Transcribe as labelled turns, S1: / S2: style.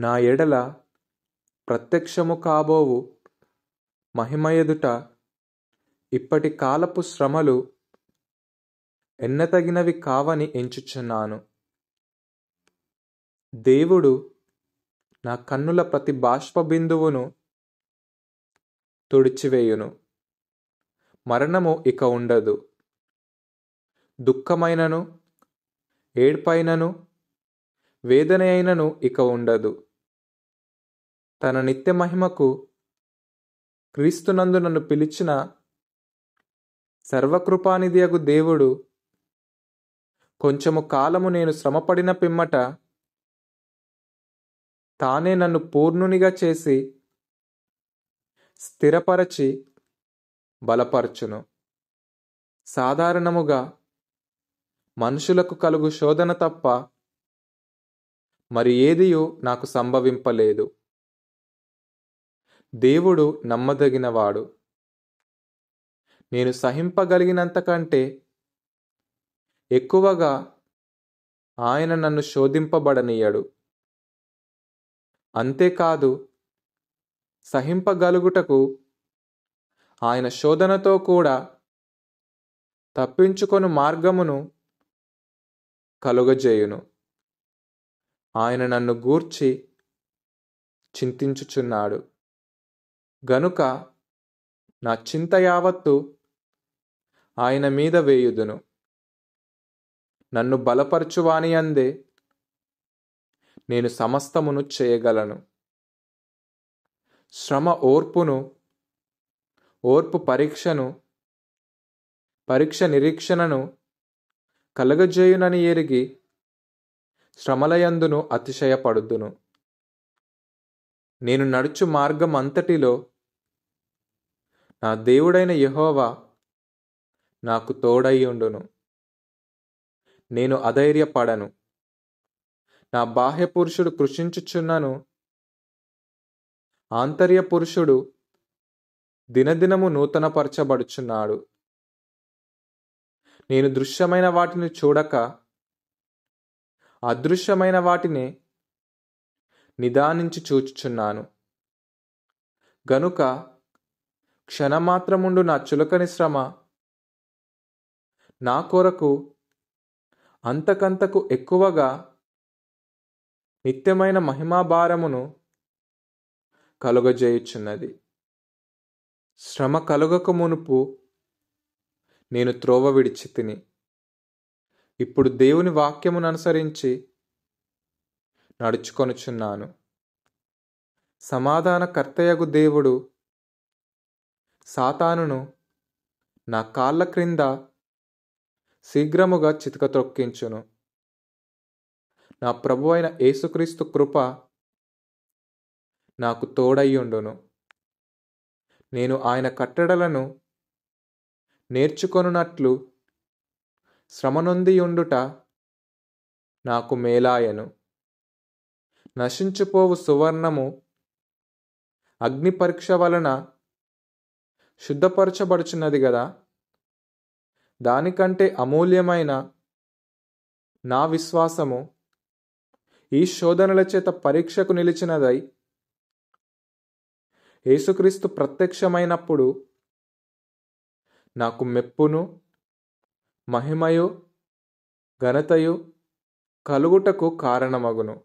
S1: నా ఎడల ప్రత్యక్షము కాబోవు మహిమ ఎదుట ఇప్పటి కాలపు శ్రమలు ఎన్నతగినవి కావని ఎంచుచున్నాను దేవుడు నా కన్నుల ప్రతి బాష్ప బిందువును తుడిచివేయును మరణము ఇక ఉండదు దుఃఖమైనను ఏడ్పైనను అయినను ఇక ఉండదు తన నిత్య మహిమకు క్రీస్తునందు నన్ను పిలిచిన సర్వకృపానిధియగు దేవుడు కొంచెము కాలము నేను శ్రమపడిన పిమ్మట తానే నన్ను పూర్ణునిగా చేసి స్థిరపరచి బలపరచును సాధారణముగా మనుషులకు కలుగు శోధన తప్ప మరి ఏదియు నాకు సంభవింపలేదు దేవుడు నమ్మదగినవాడు నేను సహింపగలిగినంతకంటే ఎక్కువగా ఆయన నన్ను శోధింపబడనీయడు అంతేకాదు సహింపగలుగుటకు ఆయన శోధనతో కూడా తప్పించుకొని మార్గమును కలుగజేయును ఆయన నన్ను గూర్చి చింతించుచున్నాడు గనుక నా చింత యావత్తు ఆయన మీద వేయుదును నన్ను బలపరచువాని అందే నేను సమస్తమును చేయగలను శ్రమ ఓర్పును ఓర్పు పరీక్షను పరీక్ష నిరీక్షణను కలగజేయునని ఎరిగి శ్రమలయందును అతిశయపడుదును నేను నడుచు మార్గం అంతటిలో నా దేవుడైన యహోవా నాకు తోడయ్యుండును నేను అధైర్యపడను నా బాహ్య పురుషుడు కృషించుచున్నను ఆంతర్య పురుషుడు దినదినము నూతనపరచబడుచున్నాడు నేను దృశ్యమైన వాటిని చూడక అదృశ్యమైన వాటిని నిదానించి చూచుచున్నాను గనుక క్షణమాత్రముండు నా చులకని శ్రమ నా కొరకు అంతకంతకు ఎక్కువగా నిత్యమైన మహిమాభారమును కలుగజేయుచున్నది శ్రమ కలుగక మునుపు నేను త్రోవ విడిచి తిని ఇప్పుడు దేవుని వాక్యమును అనుసరించి నడుచుకొనుచున్నాను సమాధానకర్తయగు దేవుడు సాతానును నా కాళ్ళ క్రింద శీఘ్రముగా చితకత్రొక్కించును నా ప్రభు అయిన యేసుక్రీస్తు కృప నాకు తోడయ్యుండును నేను ఆయన కట్టడలను నేర్చుకొనున్నట్లు శ్రమనొందియుండుట నాకు మేలాయను నశించుపోవు సువర్ణము అగ్ని పరీక్ష వలన శుద్ధపరచబడుచున్నది గదా దానికంటే అమూల్యమైన నా విశ్వాసము ఈ శోధనల చేత పరీక్షకు నిలిచినదై యేసుక్రీస్తు ప్రత్యక్షమైనప్పుడు నాకు మెప్పును మహిమయు ఘనతయు కలుగుటకు కారణమగును